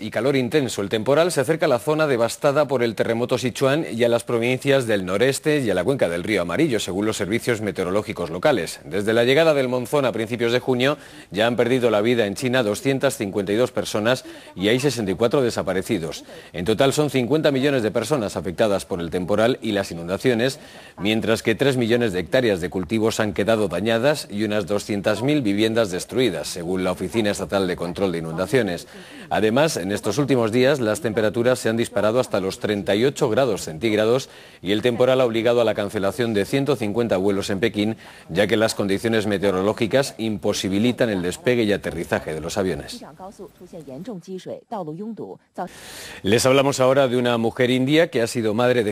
y calor intenso, el temporal se acerca a la zona devastada por el terremoto Sichuan y a las provincias del noreste y a la cuenca del río Amarillo, según los servicios meteorológicos locales. Desde la llegada del monzón a principios de junio ya han perdido la vida en China 252 personas y hay 64 desaparecidos. En total son 50 millones de personas afectadas por el temporal y las inundaciones, mientras que 3 millones de hectáreas de cultivos han quedado dañadas y unas 200.000 viviendas destruidas, según la Oficina Estatal de Control de Inundaciones. Además, en estos últimos días las temperaturas se han disparado hasta los 38 grados centígrados y el temporal ha obligado a la cancelación de 150 vuelos en Pekín, ya que las condiciones meteorológicas imposibilitan el despegue y aterrizaje de los aviones. Les hablamos ahora de una mujer india que ha sido madre de